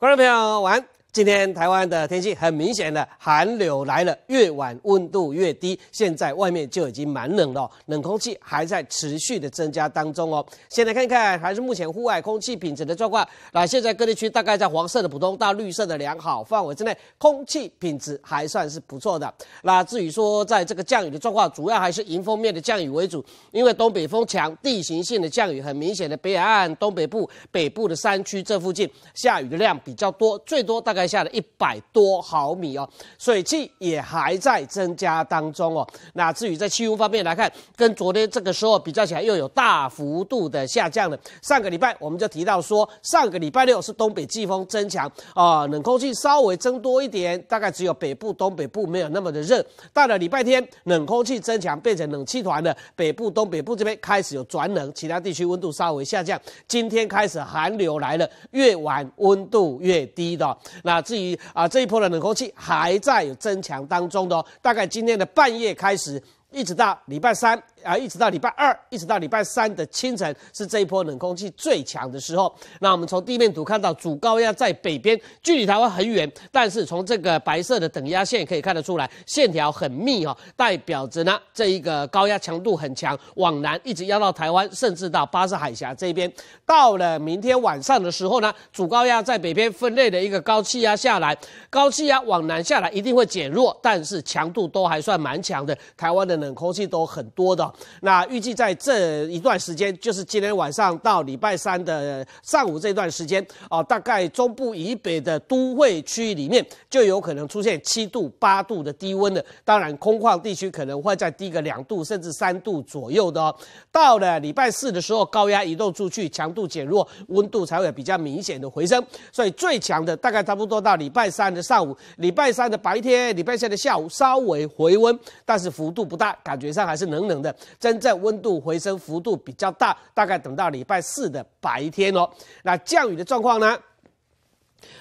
观众朋友晚安。今天台湾的天气很明显的寒流来了，越晚温度越低，现在外面就已经蛮冷了，冷空气还在持续的增加当中哦。先来看看还是目前户外空气品质的状况，那现在各地区大概在黄色的普通到绿色的良好范围之内，空气品质还算是不错的。那至于说在这个降雨的状况，主要还是迎风面的降雨为主，因为东北风强，地形性的降雨很明显的北海岸、东北部、北部的山区这附近下雨的量比较多，最多大概。再下了一百多毫米哦，水汽也还在增加当中哦。那至于在气温方面来看，跟昨天这个时候比较起来，又有大幅度的下降了。上个礼拜我们就提到说，上个礼拜六是东北季风增强啊，冷空气稍微增多一点，大概只有北部、东北部没有那么的热。到了礼拜天，冷空气增强变成冷气团了，北部、东北部这边开始有转冷，其他地区温度稍微下降。今天开始寒流来了，越晚温度越低的。那至于啊，这一波的冷空气还在有增强当中的哦，大概今天的半夜开始，一直到礼拜三。啊，一直到礼拜二，一直到礼拜三的清晨是这一波冷空气最强的时候。那我们从地面图看到，主高压在北边，距离台湾很远，但是从这个白色的等压线可以看得出来，线条很密哦，代表着呢这一个高压强度很强，往南一直压到台湾，甚至到巴士海峡这边。到了明天晚上的时候呢，主高压在北边分类的一个高气压下来，高气压往南下来一定会减弱，但是强度都还算蛮强的，台湾的冷空气都很多的。那预计在这一段时间，就是今天晚上到礼拜三的上午这段时间啊，大概中部以北的都会区域里面，就有可能出现七度八度的低温的。当然，空旷地区可能会再低个两度甚至三度左右的哦。到了礼拜四的时候，高压移动出去，强度减弱，温度才会比较明显的回升。所以最强的大概差不多到礼拜三的上午，礼拜三的白天，礼拜三的下午稍微回温，但是幅度不大，感觉上还是冷冷的。真正温度回升幅度比较大，大概等到礼拜四的白天哦。那降雨的状况呢？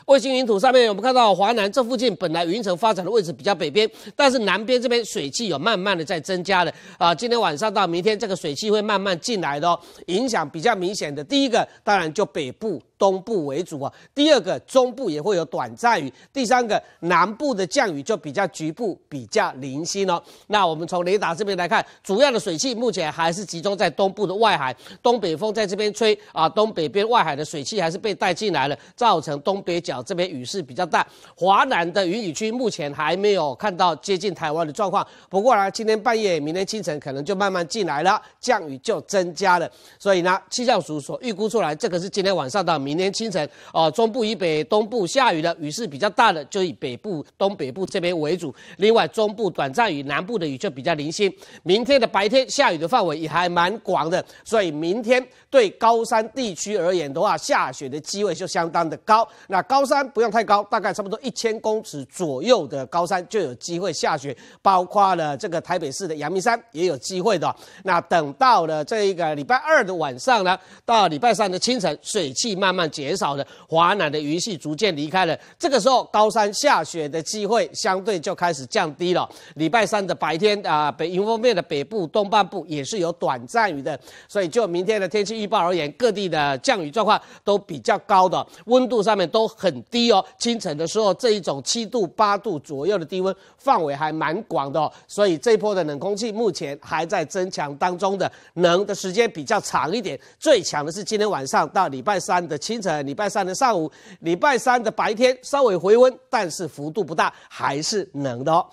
卫星云图上面我们看到，华南这附近本来云层发展的位置比较北边，但是南边这边水汽有慢慢的在增加的啊。今天晚上到明天，这个水汽会慢慢进来的哦，影响比较明显的第一个，当然就北部。东部为主啊，第二个中部也会有短暂雨，第三个南部的降雨就比较局部、比较零星哦。那我们从雷达这边来看，主要的水汽目前还是集中在东部的外海，东北风在这边吹啊，东北边外海的水汽还是被带进来了，造成东北角这边雨势比较大。华南的雨雨区目前还没有看到接近台湾的状况，不过呢，今天半夜、明天清晨可能就慢慢进来了，降雨就增加了。所以呢，气象署所预估出来，这个是今天晚上到明。明天清晨，哦，中部以北、东部下雨的雨势比较大的，就以北部、东北部这边为主。另外，中部短暂雨，南部的雨就比较零星。明天的白天下雨的范围也还蛮广的，所以明天对高山地区而言的话，下雪的机会就相当的高。那高山不用太高，大概差不多一千公尺左右的高山就有机会下雪，包括了这个台北市的阳明山也有机会的。那等到了这一个礼拜二的晚上呢，到礼拜三的清晨，水汽慢慢。减少的，华南的云系逐渐离开了，这个时候高山下雪的机会相对就开始降低了。礼拜三的白天啊，北云峰面的北部东半部也是有短暂雨的，所以就明天的天气预报而言，各地的降雨状况都比较高的，温度上面都很低哦。清晨的时候，这一种七度八度左右的低温范围还蛮广的，所以这一波的冷空气目前还在增强当中的，能的时间比较长一点。最强的是今天晚上到礼拜三的。清晨，礼拜三的上午，礼拜三的白天稍微回温，但是幅度不大，还是冷的。哦。